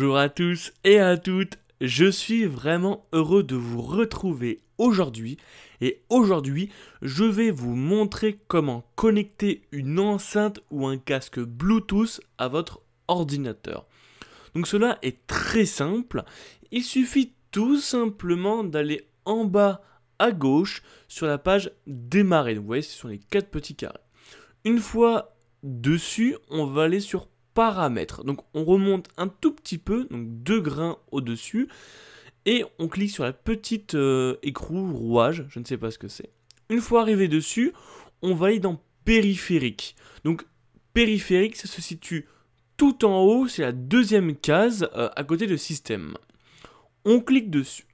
Bonjour à tous et à toutes, je suis vraiment heureux de vous retrouver aujourd'hui et aujourd'hui je vais vous montrer comment connecter une enceinte ou un casque Bluetooth à votre ordinateur. Donc cela est très simple, il suffit tout simplement d'aller en bas à gauche sur la page démarrer. vous voyez ce sont les quatre petits carrés. Une fois dessus, on va aller sur paramètres. Donc on remonte un tout petit peu, donc deux grains au-dessus, et on clique sur la petite euh, écrou rouage, je ne sais pas ce que c'est. Une fois arrivé dessus, on va aller dans périphérique. Donc périphérique, ça se situe tout en haut, c'est la deuxième case euh, à côté de système. On clique dessus.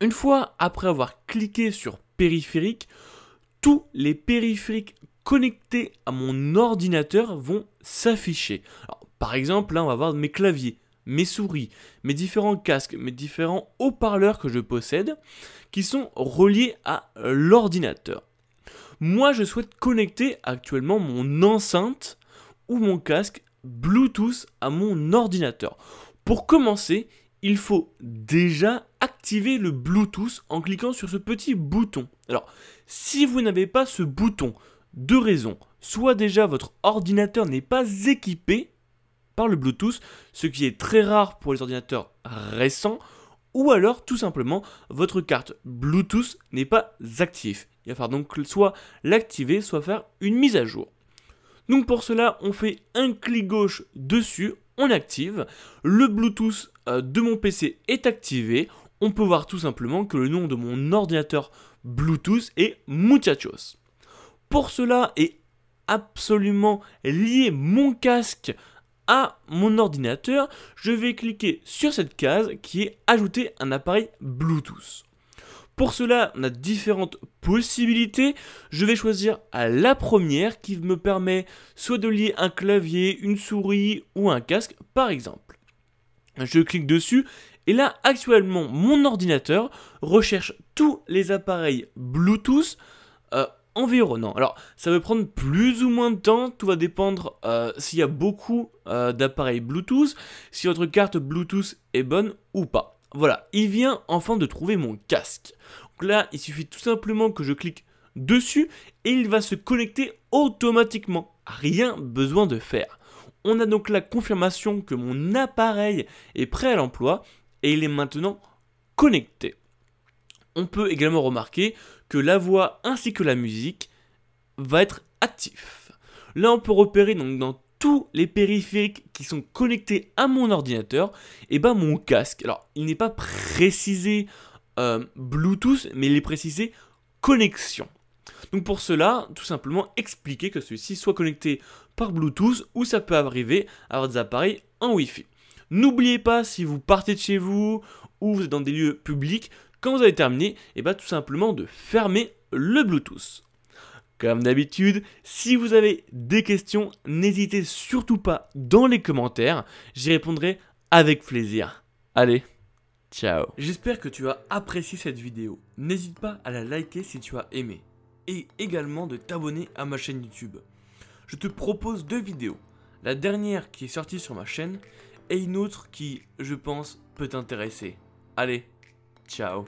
Une fois après avoir cliqué sur périphérique, tous les périphériques connectés à mon ordinateur vont s'afficher. Par exemple, là, on va voir mes claviers, mes souris, mes différents casques, mes différents haut-parleurs que je possède, qui sont reliés à l'ordinateur. Moi, je souhaite connecter actuellement mon enceinte ou mon casque Bluetooth à mon ordinateur. Pour commencer, il faut déjà activer le Bluetooth en cliquant sur ce petit bouton. Alors, si vous n'avez pas ce bouton, deux raisons. Soit déjà votre ordinateur n'est pas équipé par le Bluetooth, ce qui est très rare pour les ordinateurs récents, ou alors tout simplement votre carte Bluetooth n'est pas active. Il va falloir donc soit l'activer, soit faire une mise à jour. Donc pour cela, on fait un clic gauche dessus, on active. Le Bluetooth euh, de mon PC est activé. On peut voir tout simplement que le nom de mon ordinateur Bluetooth est Muchachos. Pour cela et absolument lier mon casque à mon ordinateur, je vais cliquer sur cette case qui est ajouter un appareil Bluetooth. Pour cela, on a différentes possibilités. Je vais choisir la première qui me permet soit de lier un clavier, une souris ou un casque par exemple. Je clique dessus et là actuellement mon ordinateur recherche tous les appareils Bluetooth euh, environnant. Alors, ça va prendre plus ou moins de temps, tout va dépendre euh, s'il y a beaucoup euh, d'appareils Bluetooth, si votre carte Bluetooth est bonne ou pas. Voilà, il vient enfin de trouver mon casque. Donc là, il suffit tout simplement que je clique dessus et il va se connecter automatiquement. Rien besoin de faire. On a donc la confirmation que mon appareil est prêt à l'emploi et il est maintenant connecté. On peut également remarquer que la voix ainsi que la musique va être actif. Là, on peut repérer donc dans tous les périphériques qui sont connectés à mon ordinateur, et eh ben mon casque. Alors, il n'est pas précisé euh, Bluetooth, mais il est précisé connexion. Donc pour cela, tout simplement expliquer que celui-ci soit connecté par Bluetooth ou ça peut arriver à des appareils en Wi-Fi. N'oubliez pas si vous partez de chez vous ou vous êtes dans des lieux publics quand vous avez terminé, et eh bien tout simplement de fermer le Bluetooth. Comme d'habitude, si vous avez des questions, n'hésitez surtout pas dans les commentaires, j'y répondrai avec plaisir. Allez, ciao J'espère que tu as apprécié cette vidéo. N'hésite pas à la liker si tu as aimé. Et également de t'abonner à ma chaîne YouTube. Je te propose deux vidéos. La dernière qui est sortie sur ma chaîne et une autre qui, je pense, peut t'intéresser. Allez, Ciao.